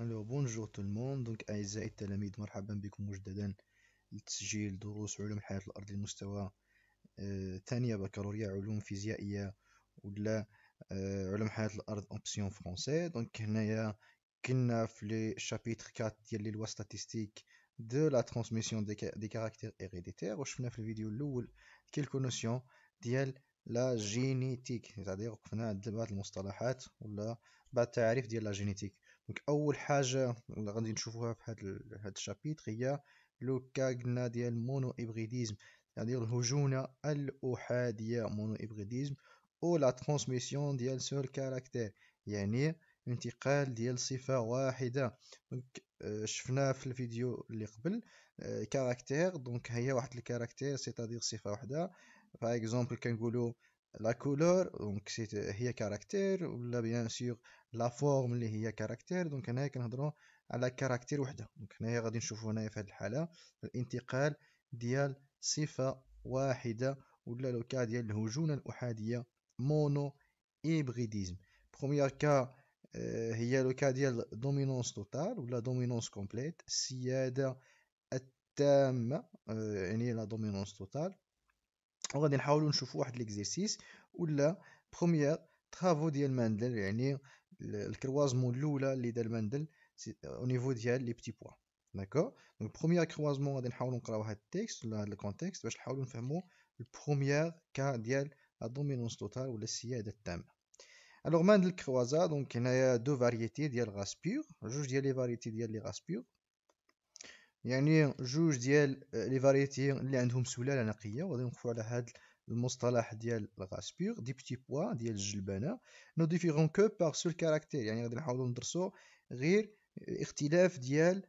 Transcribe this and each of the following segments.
الو بونجور تو الموند دونك اعزائي التلاميذ مرحبا بكم مجددا لتسجيل دروس علوم الحياه الارضي المستوى آه، ثانيه بكالوريا علوم فيزيائيه ولا آه، علوم حياه الارض اوبسيون فرونسي دونك هنايا كنا في لي شابيتر 4 ديال لي لوا ستاتيستيك دو لا ترانسميسيون دي كاركتير هيريديتير وشفنا في الفيديو الاول كيلكو نوسيون ديال لا جينيتيك يعني وقفنا عند بعض المصطلحات ولا بعض التعاريف ديال لا جينيتيك دونك اول حاجه اللي غادي نشوفوها في هذا هذا الشابيتر هي لوكاغنا ديال مونو ايبريديزم يعني الهجونه الاحاديه مونو ايبريديزم او لا ترانسميسيون ديال سول كاركتير يعني انتقال ديال صفه واحده دونك آه، شفنا في الفيديو اللي قبل آه، كاركتير دونك هي واحد الكاركتير سيتادير صفه واحده باغ اكزومبل كنقولوا لا كولور دونك هي كاركتير ولا بيان سيغ لا فورم اللي هي كاركتير دونك هنايا كنهضرو على كاركتير وحده دونك هنايا غادي نشوفو هنايا في هذه الحاله الانتقال ديال صفه واحده ولا لو كا ديال الهجونه الاحاديه مونو هيبريديزم بروميير كا هي لو كا ديال دومينونس توتال ولا دومينونس كومبليت السياده التامه يعني لا دومينونس توتال وغادي نحاولوا نشوفوا واحد ليكزيرسيس ولا بروميير طرافو ديال ماندل يعني الكروازمون الاولى اللي دار ماندل او نيفو ديال لي بتي بوان داكور دونك بروميير كروازمون غادي نحاولوا نقراو هاد التكست ولا هاد الكونتكست باش نحاولوا نفهموا البروميير كا ديال لا دومينونس توتال ولا السياده التامه الوغ ماندل كروازا دونك هنايا دو فاريتي ديال غاسبيغ جوج ديال لي فاريتي ديال لي غاسبيغ يعني جوج ديال آه، لي فاريتي اللي عندهم سلاله نقيه وغادي نوقفوا على هذا المصطلح ديال الغاز دي بتي بوا ديال الجلبانه نو ديفيرون كو باغ سول كاركتير يعني غادي نحاولوا ندرسوا غير اختلاف ديال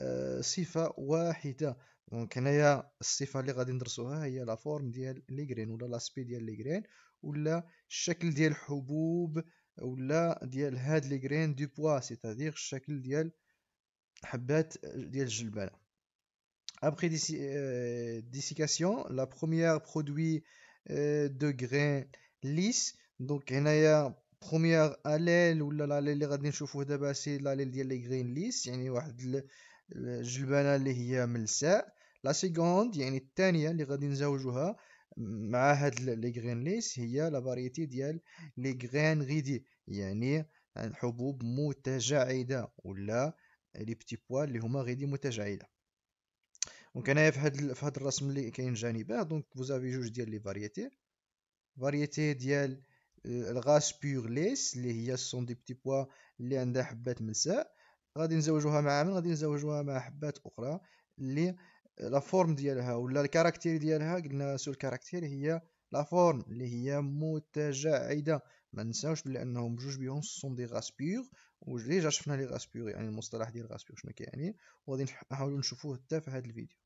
آه، صفه واحده دونك هنايا الصفه اللي غادي ندرسوها هي لا فورم ديال لي غرين ولا لاسبي ديال لي غرين ولا الشكل ديال الحبوب ولا ديال هاد لي غرين دو بوا سيتادير الشكل ديال حبات ديال الجلبانه ابخي ديسيكاسيون لا première برودوي دو غرين ليس دونك هنايا بروميير اليل ولا الاليل اللي غادي نشوفوه دابا سي الاليل ديال لي غرين ليس يعني واحد الجلبانه اللي هي ملساء لا سيكوند يعني الثانيه اللي غادي نزاوجوها مع هاد لي غرين ليس هي لا فاريتي ديال لي غرين غيدي يعني الحبوب متجعده ولا لي بتي بوا اللي هما غادي متجعده دونك هنايا في هذا في هذا الرسم اللي كاين جانبه دونك فوزافي جوج ديال لي فاريتي فاريتي ديال الغاس بيغ ليس اللي هي سون دي بتي بوا اللي عندها حبات ملساء غادي نزوجوها مع من غادي نزوجوها مع حبات اخرى اللي لا آه، فورم ديالها ولا الكاركتير ديالها قلنا سو الكاركتير هي لا فورم اللي هي متجعده ما ننساوش بلي انهم بجوج بيهم سون دي غاز بيور وديجا شفنا لي غاز بيور يعني المصطلح ديال غاز بيور شنو كيعني وغادي نحاولوا نشوفوه حتى في هذا الفيديو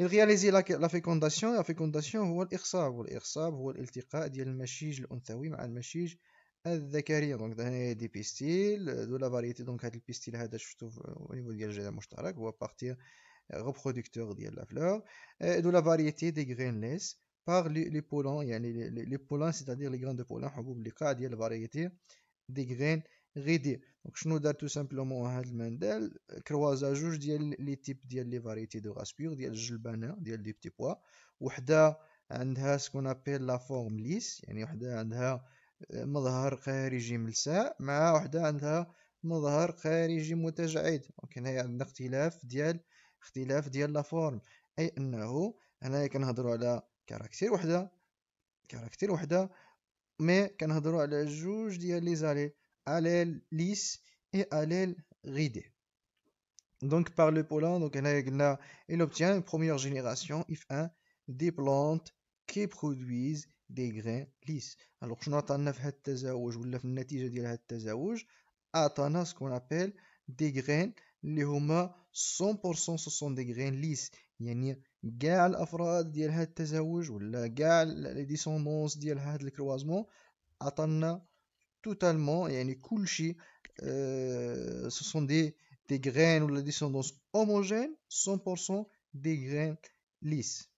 الرياليزي لا فيكونداسيون لا فيكونداسيون هو الاخصاب والاخصاب هو الالتقاء ديال المشيج الانثوي مع المشيج الذكري دونك هنايا دي بيستيل دو لا فاريتي دونك هاد البيستيل هذا شفتو في نيفو ديال الجذع المشترك هو بارتير ريبرودكتور ديال لا فلور دو لا فاريتي دي غرينليس باغ لي بولون يعني لي بولون سيتادير لي غران دو بولون حبوب اللي قاع ديال الفاريتي دي غرين غيدي دونك شنو دار تو سامبلومون هاد المندال كروازا جوج ديال لي تيب ديال لي فاريتي دو غاسبيغ ديال الجلبانه ديال لي بتي بوا وحده عندها سكون ابيل لا فورم ليس يعني وحده عندها مظهر خارجي ملساء مع وحده عندها مظهر خارجي متجعد دونك هنايا عندنا اختلاف ديال اختلاف ديال لا فورم اي انه هنايا كنهضروا على Caractère ou caractère ou mais quand on a droit à la je dis les allèles allèles lisses et allèles ridées. Donc par le pollen, donc on il obtient une première génération, il fait des plantes qui produisent des grains lisses. Alors je n'ai pas de tazaouj, ou le fait de a ce qu'on appelle des graines, les humains, 100% ce sont des graines lisses. J'ai les affranchis de la hâte ou la gage de descendants descendance de la hâte de croisement. On totalement, c'est-à-dire que tous ce sont des graines ou la descendance homogène, 100% des graines lisses.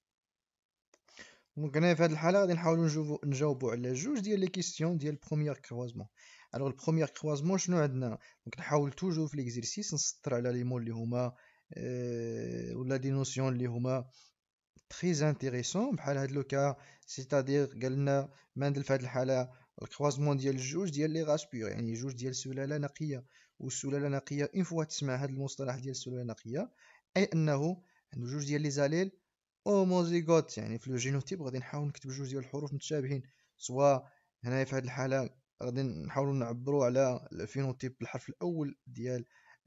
Donc, dans cette période, nous allons jouer, nous répondre les juges de la question de la première croisement. Alors, le premier croisement, nous admettons. Donc, nous allons toujours faire l'exercice, nous tirer les mots les uns ولا دي نوسيون اللي هما تري انتريسون بحال هاد لو كا سيتادير قالنا ما في هاد الحاله الكروازمون ديال جوج ديال لي غاس بيور يعني جوج ديال سلاله نقيه والسلاله نقيه ان فوا تسمع هاد المصطلح ديال السلاله النقيه اي انه عندو جوج ديال لي زاليل اوموزيغوت يعني في لو جينوتيب غادي نحاول نكتب جوج ديال الحروف متشابهين سوا هنايا في هاد الحاله غادي نحاولوا نعبروا على الفينوتيب الحرف الاول ديال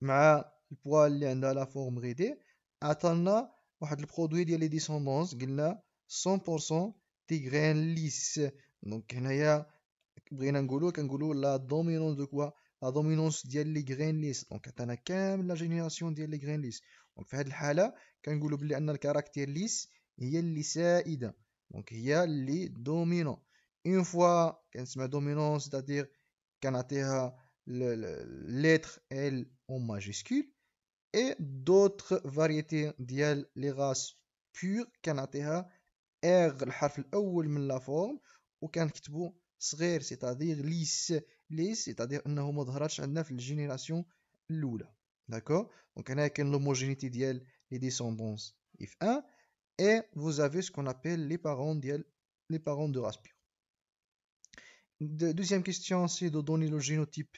Mais le poil est dans la forme réelle. Il y a le produit des descendance, qui 100% des graines lisses. Donc, il y a la dominance de quoi La dominance des graines lisses. Donc, il y a quand la génération des graines lisses. On fait le halat, il que le caractère lisse est il y Donc, il y dominant les dominants. Une fois qu'il y a des c'est-à-dire qu'il a des lettre L en majuscule et d'autres variétés d'elles, les races pures كنعطيها R le الحرف الأول من forme فورم وكنكتبو صغير سيتادير c'est à dire انه ما ظهرتش عندنا في الجينيراسيون D'accord Donc donc هنا كاين l'homogénéité ديال les descendants f 1 et vous avez ce qu'on appelle les parents de, les parents de race pure. deuxième question, c'est de donner le génotype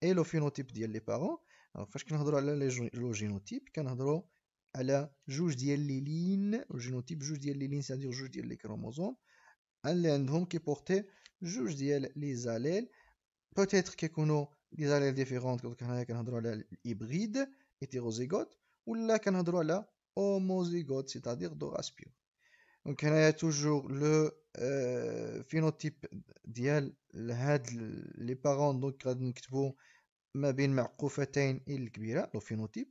et le phénotype des parents. Alors, qu'on le génotype. On a le génotype, a le génotype, on a le génotype, a le génotype, on a le génotype, on a le génotype, les a le génotype, a le génotype, la a le génotype, on a un génotype, a le génotype, on a le a le آه، فينوتيب ديال هاد لي بارون دونك غادي نكتبو ما بين معقوفتين ال كبيرة لو فينوتيب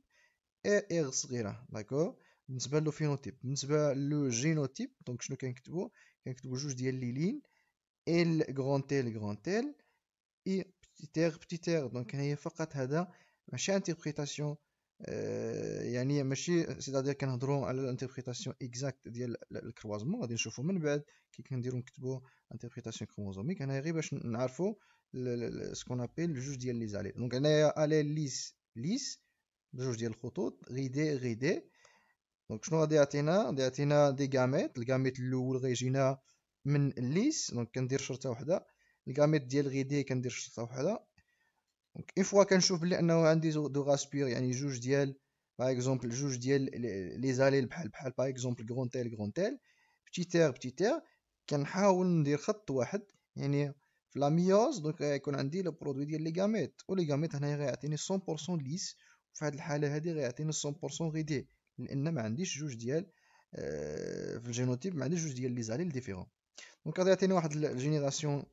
اي اغ صغيره داكور بالنسبه لو فينوتيب بالنسبه لو جينوتيب دونك شنو كنكتبو كنكتبو جوج ديال لي لين ال غران تيل غران تيل اي بتيتير بتيتير دونك هي فقط هذا ماشي انتربريتاسيون آه، يعني ماشي سيتادير كنهضروا على الانتربريتاسيون اكزاكت ديال الكروازمون غادي نشوفوا من بعد كي كنديروا نكتبوا انتربريتاسيون كروموزوميك هنا غير باش نعرفوا سكون ابيل جوج ديال لي زالي دونك هنايا الي ليس ليس بجوج ديال الخطوط غيدي غيدي دونك شنو غادي يعطينا غادي يعطينا دي غاميت الغاميت الاول غيجينا من ليس دونك كندير شرطه وحده الغاميت ديال غيدي كندير شرطه وحده دونك اون فوا كنشوف بلي انه عندي دو غاسبير يعني جوج ديال باغ اكزومبل جوج ديال لي زاليل بحال بحال باغ اكزومبل غرون تيل غرون تيل بتي كنحاول ندير خط واحد يعني في لا ميوز دونك غيكون عندي لو برودوي ديال لي غاميت ولي غاميت هنا غيعطيني 100% ليس وفي هاد الحاله هادي غيعطيني 100% غيدي لان ما عنديش جوج ديال آه، في الجينوتيب ما عنديش جوج ديال لي زاليل ديفيرون دونك غادي يعطيني واحد الجينيراسيون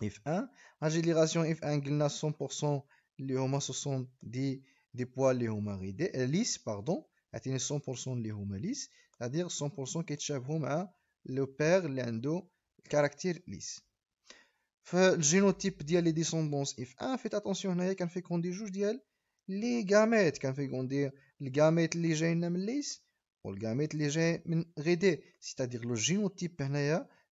F1. génération F1, il 100% les homas, des, des poils les homas euh, lisses, pardon. Il 100% les homas c'est-à-dire 100% ketchup a le père, l'endo, caractère lisse. Le génotype d'IAL les F1, fait attention, il y a qu'un Les gamètes, quand fait qu'on dit les gamètes légers n'aiment lisse, ou les gamètes légers c'est-à-dire le génotype,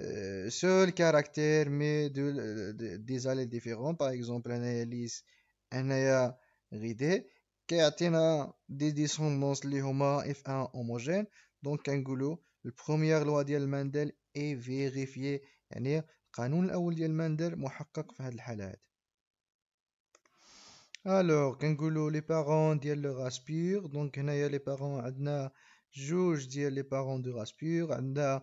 Euh, seul caractère mais de, euh, des allèles différents par exemple un aélis un qui atteint des descendances les homa F1 homogène donc un goulot la première loi de Mendel est vérifiée le canon de Mendel est alors un les parents de Raspur pure donc les parents adna juge les parents de Raspur adna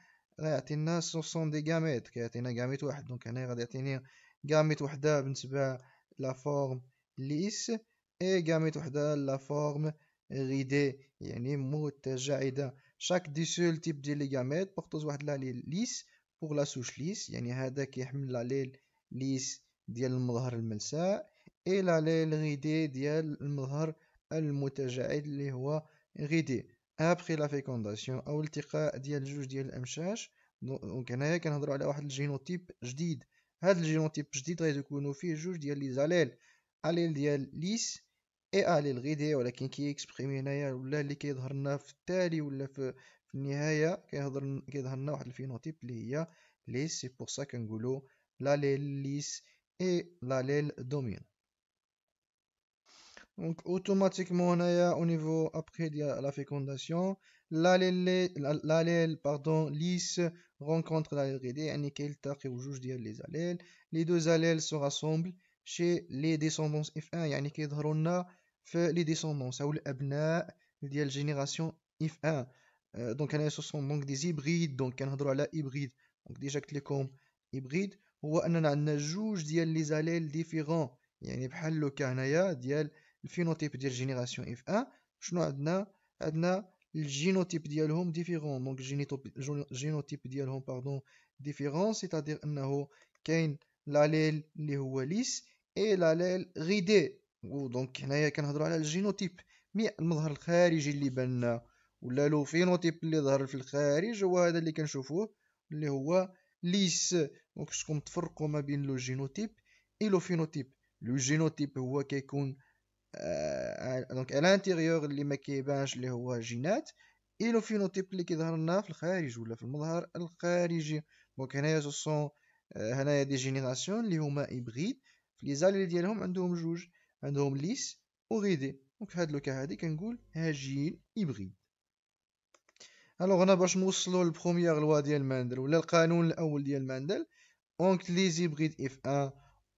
انا يعطي الناس سون دي جاميت كيعطينا جاميت واحد دونك هنا غادي يعطيني جاميت وحده بالنسبه لا فورم ليس اي جاميت وحده لا فورم غيدي يعني متجعده شاك دي سول تيب ديال لي جاميت بورتوز واحد لا ليس بوغ لا سوش ليس يعني هذا كيحمل لا ليل ليس ديال المظهر الملساء اي لا ليل غيدي ديال المظهر المتجعد اللي هو غيدي ابخي لا فيكونداسيون او التقاء ديال جوج ديال الامشاش دونك هنايا كنهضروا على واحد الجينوتيب جديد هذا الجينوتيب الجديد يكونوا فيه جوج ديال لي زاليل اليل ديال ليس اي اليل غيدي ولكن كي اكسبريمي هنايا ولا اللي كيظهر لنا في التالي ولا في, في النهايه كيهضر كيظهر لنا واحد الفينوتيب اللي هي ليس سي بور سا كنقولوا لاليل ليس اي لاليل دومين Donc automatiquement on a au niveau après la fécondation, l'allèle pardon lisse rencontre l'allèle ridé, nickel ou juge les allèles. Les deux allèles se rassemblent chez les descendants F1, يعني fait les descendants ou l'abna génération F1. Euh, donc ce sont donc des hybrides, donc un endroit la hybride. Donc déjà que les comme hybride, ou اننا juge les allèles différents. يعني بحال لو كان هنايا ديال الفينوتيب ديال جينيراسيون اف 1 شنو عندنا عندنا الجينوتيب ديالهم ديفيرون دونك الجينوتيب ديالهم باردون ديفيرون سيتادير انه كاين لاليل اللي هو ليس اي لاليل غيدي دونك هنايا كنهضروا على الجينوتيب مي المظهر الخارجي اللي بان ولا لو فينوتيب اللي ظهر في الخارج هو هذا اللي كنشوفوه اللي هو ليس دونك خصكم تفرقوا ما بين لو جينوتيب اي لو فينوتيب لو جينوتيب هو كيكون دونك الانتيغيور اللي ما كيبانش اللي هو جينات اي لو فينوتيب اللي كيظهر لنا في الخارج ولا في المظهر الخارجي دونك هنايا سون آه، هنايا دي جينيراسيون اللي هما هيبريد في لي زالي ديالهم عندهم جوج عندهم ليس وغيدي دونك هاد لوكا هادي كنقول جين هيبريد الوغ هنا باش نوصلوا للبروميير لوا ديال ماندل ولا القانون الاول ديال ماندل اونك لي زيبريد اف 1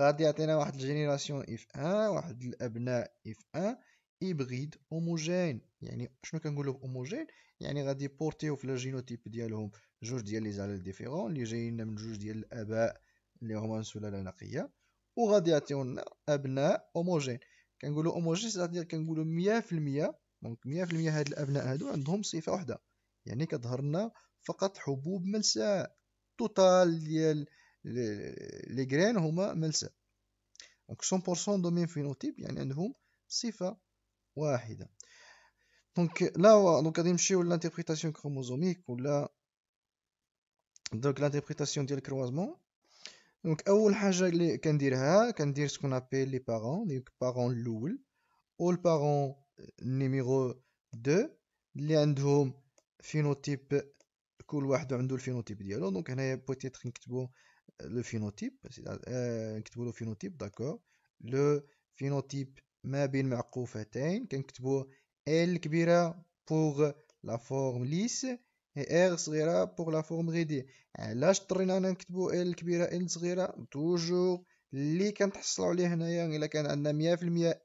غادي يعطينا واحد الجينيراسيون اف ان واحد الابناء اف ان هيبريد هوموجين يعني شنو كنقولوا هوموجين يعني غادي بورتيو في الجينوتيب ديالهم جوج ديال لي زالال ديفيرون اللي جايين من جوج ديال الاباء اللي هما سلاله نقيه وغادي لنا ابناء هوموجين كنقولوا هوموجين يعني كنقولوا 100% دونك 100% هاد الابناء هادو عندهم صفه واحده يعني كظهر لنا فقط حبوب ملساء توتال ديال Les graines sont les mêmes. Donc 100% de même phénotype, il y a un peu de phénotype. Donc là, on a l'interprétation chromosomique, donc l'interprétation du croisement. Donc, il a un peu qu'on appelle les parents, les parents loul, ou euh, les parents numéro 2, qui ont un phénotype qui de phénotype. Donc, on a peut-être un peu phénotype. le phénotype نكتبوا له euh, phénotype d'accord le phénotype ما بين معقوفتين كنكتبوا L كبيرة pour la forme lisse et R صغيرة pour la forme غيدي علاش اضطرينا انا نكتبوا L كبيرة L صغيرة توجور اللي كنتحصلوا عليه هنايا الا كان عندنا 100%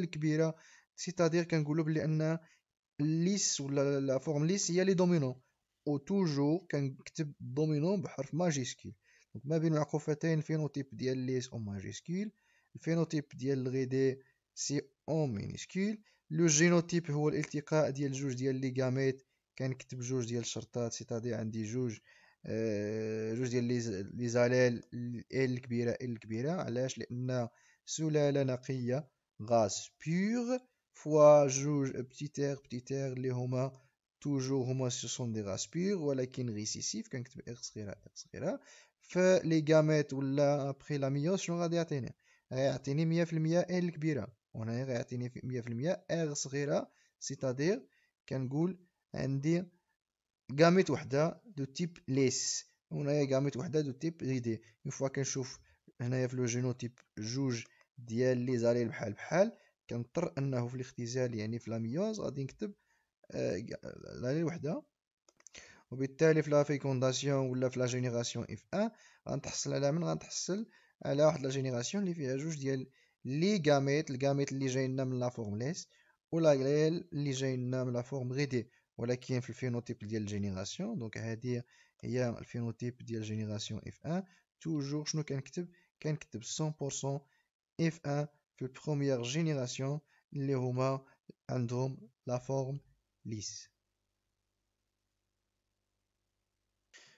L كبيرة سيتادير كنقولوا بلي ان ليس ولا لا فورم ليس هي لي دومينون و توجور كنكتب دومينون بحرف ماجيسكيل دونك ما بين العقوفتين الفينوتيب ديال ليس او ماجيسكول الفينوتيب ديال دي سي او مينيسكول لو جينوتيب هو الالتقاء ديال جوج ديال لي جاميت كنكتب جوج ديال الشرطات سيتادي عندي جوج آه، جوج ديال لي زاليل ال الكبيره ال الكبيره علاش لان سلاله نقيه غاز بيغ فوا جوج بتيتير بتيتير اللي هما توجور هما سو سون دي غاز بيغ ولكن ريسيسيف كنكتب اغ صغيره اغ صغيره في لي جاميت ولا بخي لا ميوس شنو غادي يعطيني غيعطيني مية في المية ان الكبيرة وهنا غيعطيني مية في المية ار صغيرة سيتادير كنقول عندي جاميت وحدة دو تيب ليس هنايا جاميت وحدة دو تيب ريدي اون فوا كنشوف هنايا في لو جينو تيب جوج ديال لي زاليل بحال بحال كنضطر انه في الاختزال يعني في لاميوز غادي نكتب آه لاليل وحدة Et la fécondation ou la génération F1. Il y a la génération qui ajoute les gamètes, les gamètes qui ont la forme lisse, et les grèves qui ont la forme rédée. Voilà qui est le phénotype de la génération. Donc, c'est-à-dire, il y a le phénotype de la génération F1. Toujours, je ne 100% F1 pour la première génération, les rhumains ont la forme lisse.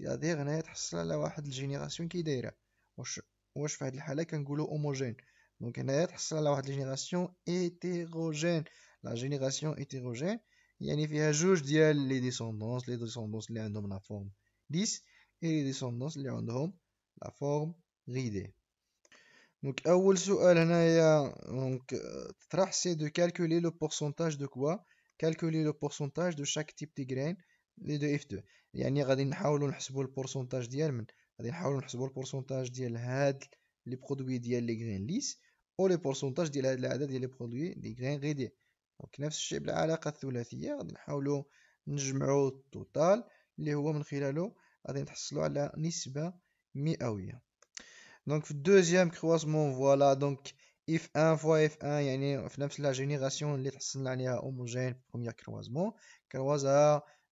C'est-à-dire, génération qui est déjà. Donc, a génération hétérogène. La génération hétérogène, les descendances. Les la forme 10. Et les descendants les la forme Donc, tracé de calculer le pourcentage de quoi Calculer le pourcentage de chaque type de graines. لي دو اف 2 يعني غادي نحاولوا نحسبوا البورسونتاج ديال من غادي نحاولوا نحسبوا البورسونتاج ديال هاد لي برودوي ديال لي غرين ليس او لي بورسونتاج ديال هاد العدد ديال لي برودوي لي غرين غيدي دونك نفس الشيء بالعلاقه الثلاثيه غادي نحاولوا نجمعوا التوتال اللي هو من خلاله غادي نحصلوا على نسبه مئويه دونك في الدوزيام كرواسمون فوالا دونك اف 1 فوا اف 1 يعني في نفس لا جينيراسيون اللي تحصلنا عليها اوموجين بروميير كروازمون كروازها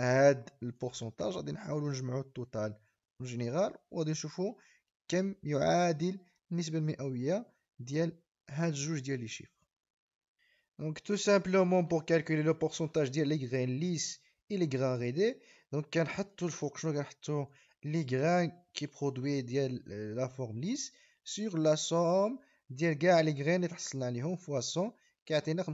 هاد البورسنتاج غادي نحاولو نجمعو التوتال جينيرال وغادي نشوفو كم يعادل النسبة المئوية ديال هاد جوج ديال لي شيفر دونك تو سامبلومون بور كالكولي لو بورسنتاج ديال لي غرين ليس اي لي غران ريدي دونك كنحطو الفوق شنو كنحطو لي غران كي برودوي ديال لا فورم ليس سور لا سوم ديال كاع لي غرين اللي تحصلنا عليهم فوا 100 كيعطينا 75%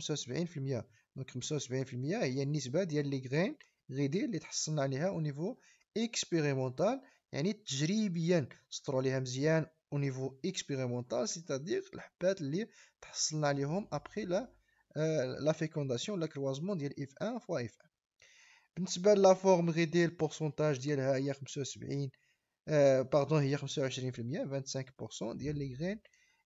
دونك 75% هي النسبة ديال لي غرين غيدي اللي تحصلنا عليها او نيفو اكسبيريمونتال يعني تجريبيا سطروا عليها مزيان او نيفو اكسبيريمونتال سيتادير الحبات اللي تحصلنا عليهم ابخي لا لا فيكونداسيون لا كروازمون ديال اف 1 فوا اف 1 بالنسبه لا فورم غيدير البورسونتاج ديالها هي 75 آه باردون هي 25% 25% ديال لي غين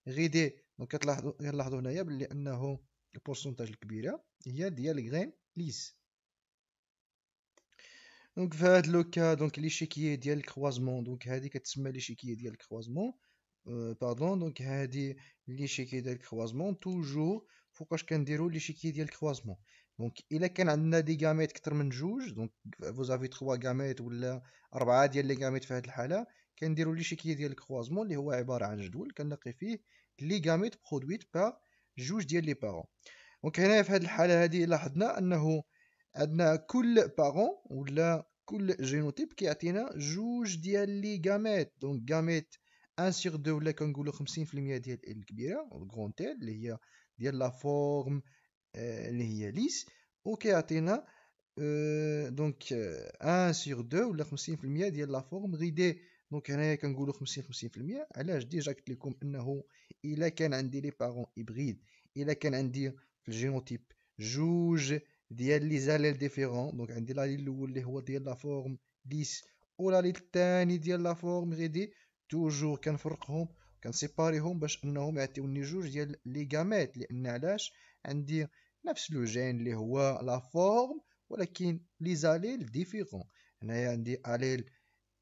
غيدي دونك كتلاحظوا كنلاحظوا هنايا بلي انه البورسونتاج الكبيره هي ديال غين ليز دونك في هذا لوكا دونك شيكي ديال الكروازمون دونك هذه كتسمى لي شيكي ديال الكروازمون باردون دونك هذه شيكي ديال الكروازمون توجور فوقاش كنديرو شيكي ديال الكروازمون دونك الا كان عندنا دي غاميت اكثر من جوج دونك فوزافي 3 غاميت ولا اربعه ديال لي غاميت في هذه الحاله كنديرو شيكي ديال الكروازمون اللي هو عباره عن جدول كنلقي فيه لي غاميت برودويت با جوج ديال لي بارون دونك هنا في هذه الحاله هذه لاحظنا انه Adna coule parents ou la coul génotype qui atteinta joue di al gamet donc gamet 1 sur 2 ou la congolochmusin filmière di al grand grandeur le la forme lielis. a lisse ou qui donc un sur deux ou la de la forme donc il les parents hybride il a ken indir le ديال لي زاليل ديفيرون دونك عندي لاليل الاول اللي هو ديال لا فورم ليس ولاليل الثاني ديال لا فورم غيدي توجور كنفرقهم كنسيباريهم باش انهم يعطيوني جوج ديال لي غاميت لان علاش عندي نفس لو جين اللي هو لا فورم ولكن لي زاليل ديفيرون هنايا عندي اليل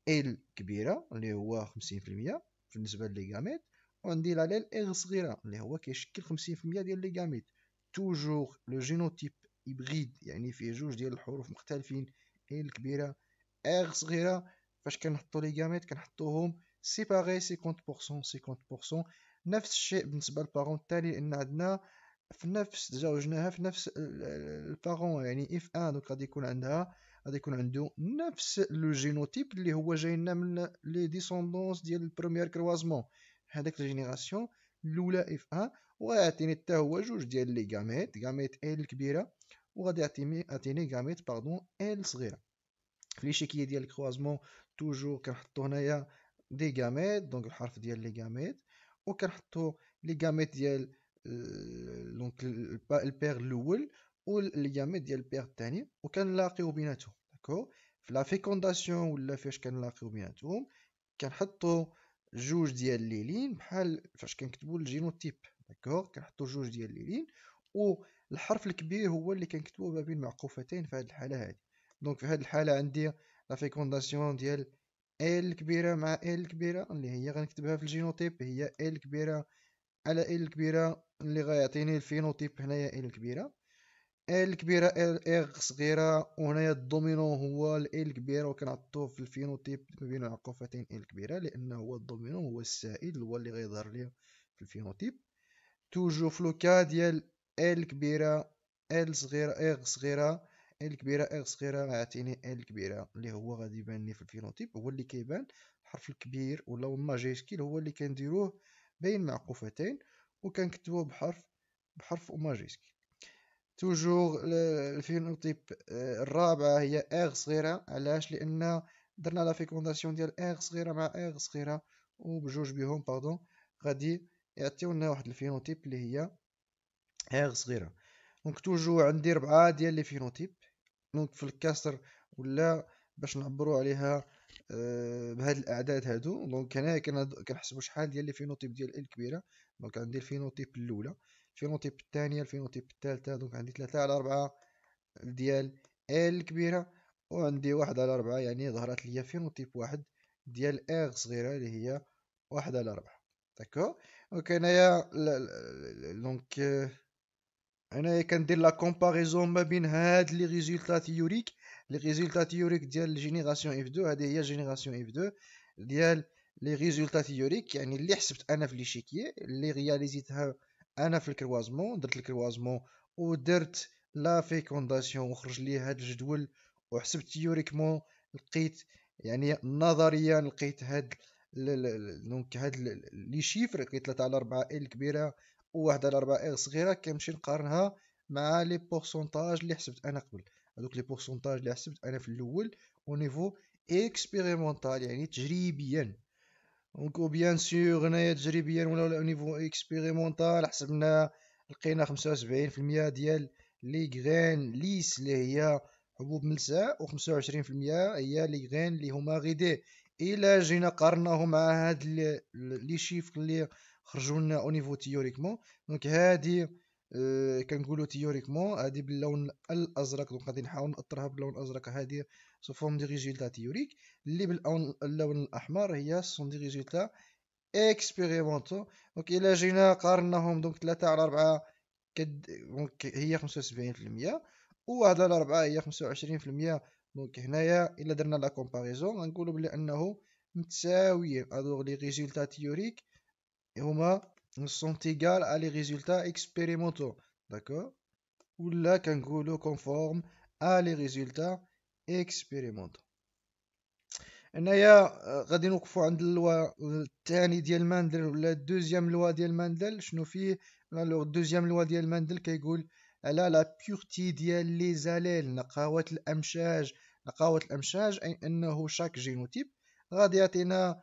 ال كبيره اللي هو 50% بالنسبه للي غاميت وعندي لاليل ار صغيره اللي هو كيشكل 50% ديال لي غاميت توجور لو جينوتيب هيبريد يعني فيه جوج ديال الحروف مختلفين ال الكبيره ار صغيره فاش كنحطو لي جاميت كنحطوهم سيباري 50% 50% نفس الشيء بالنسبه للبارون التالي لان عندنا في نفس تزوجناها في نفس البارون يعني اف ان دونك غادي يكون عندها غادي يكون عنده نفس لو جينوتيب اللي هو جاي لنا من لي ديسوندونس ديال البريمير كروازمون هذاك الجينيراسيون الاولى اف 1 وغيعطيني حتى هو جوج ديال لي جاميت جاميت ال الكبيره Ou à atteindre gamètes, pardon, elles sont les qui est le croisement, toujours, quand des gamètes, donc le harf ou euh, donc le père ou ou la fécondation, ou la fécondation, ou on a la fécondation, quand la fécondation, quand la fécondation, quand la la la fécondation, والحرف الكبير هو اللي كنكتبوه ما بين معقوفتين في هذه الحاله هذه دونك في هذه الحاله عندي لا فيكونداسيون ديال ال كبيره مع ال كبيره اللي هي غنكتبها في الجينوتيب هي ال كبيره على ال كبيره اللي غيعطيني الفينوتيب هنايا ال كبيره ال كبيره ال اغ صغيره وهنايا الدومينو هو ال كبيره وكنعطوه في الفينوتيب ما بين معقوفتين ال كبيره لانه هو الدومينو هو السائد هو اللي غيظهر ليا في الفينوتيب توجو في كا ديال ال كبيره اغ صغيرة ال كبيرة اغ صغيرة ال كبيرة اللي هو غادي يبان لي في الفينوتيب هو اللي كيبان الحرف الكبير ولا الماجيسكيل هو اللي كنديروه بين معقوفتين وكنكتبوه بحرف بحرف ماجيسكيل توجور الفينوتيب الرابعة هي اغ صغيرة علاش لان درنا لا فيكونداسيون ديال اغ صغيرة مع اغ صغيرة وبجوج بهم باردون غادي يعطيونا واحد الفينوتيب اللي هي هاغ صغيره دونك توجو عندي ربعه ديال لي فينوتيب دونك في الكاستر ولا باش نعبرو عليها آه، بهاد الاعداد هادو دونك هنايا كنحسبو شحال ديال لي فينوتيب ديال ال كبيره دونك عندي الفينوتيب الاولى الفينوتيب الثانيه الفينوتيب الثالثه دونك عندي ثلاثة على ربعة ديال ال كبيره وعندي واحد على أربعة يعني ظهرت لي فينوتيب واحد ديال اغ صغيره اللي هي واحد على أربعة داكو دونك هنايا دونك انايا كندير لا كومباريزون ما بين هاد لي ريزولتا تيوريك لي ريزولتا تيوريك ديال الجينيراسيون اف 2 هذه هي جينيراسيون اف 2 ديال لي ريزولتا تيوريك يعني اللي حسبت انا في لي ليشيكي اللي رياليزيتها انا في الكروازمون درت الكروازمون ودرت لا فيكونداسيون وخرج لي هاد الجدول وحسبت تيوريكمون لقيت يعني نظريا لقيت هاد دونك هاد لي شيفر لقيت 3 على 4 ال كبيره وواحد على ربع اغ صغيره كنمشي نقارنها مع لي بورسونتاج اللي حسبت انا قبل هذوك لي بورسونتاج اللي حسبت انا في الاول او نيفو اكسبيريمونتال يعني تجريبيا دونك بيان سور هنايا تجريبيا ولا او نيفو اكسبيريمونتال حسبنا لقينا 75% ديال لي غرين ليس اللي هي حبوب ملساء و25% هي لي غرين اللي هما غيدي الا جينا قارناهم مع هاد لي شيفر اللي خرجوا لنا او نيفو تيوريكمون دونك هذه كنقولوا تيوريكمون هذه باللون الازرق دونك غادي نحاول ناثرها باللون الازرق هذه سو فورم دي ريزولتا تيوريك اللي باللون الاحمر هي سون دي ريزولتا اكسبيريمونتو دونك الى جينا قارناهم دونك 3 على 4 كد دونك هي 75% وهذا على 4 هي 25% دونك هنايا الا درنا لا كومباريزون غنقولوا بلي انه متساويين الوغ لي ريزولتا تيوريك et sont égales à les résultats expérimentaux. D'accord Ou là, le conforme à les résultats expérimentaux. هنايا غادي نوقفوا عند اللوا الثاني ديال ماندل ولا الدوزيام لوا ديال ماندل شنو فيه لو دوزيام la ديال ماندل كيقول على لا بيورتي ديال لي زاليل نقاوه الامشاج نقاوه الامشاج اي انه شاك جينوتيب غادي يعطينا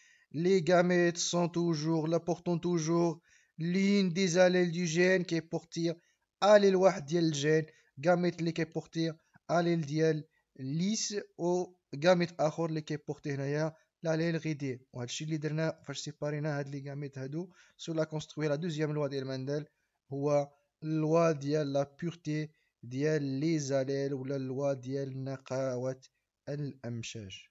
les gamètes sont toujours, la portons toujours, l'une des allèles du gène qui est portée à l'éloi du gène, gamète qui est portée à l'éloi lisse, ou gamète qui est portée à l'allèle ridé. On a le leader, on a fait séparer les gamètes à deux, sur construit construire la deuxième loi de mandel, la loi dial, la pureté dial les allèles, ou la loi dial naqawat al-amchage.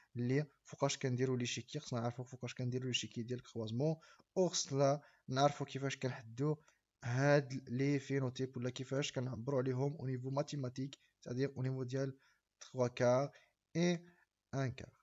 اللي فوقاش كنديروا لي شيكي خصنا نعرفوا فوقاش كنديروا لي شيكي ديال الكروازمون او خصنا نعرفوا كيفاش كنحدوا هاد لي فينوتيب ولا كيفاش كنعبروا عليهم او نيفو ماتيماتيك سادير او نيفو ديال 3 كار اي 1 كار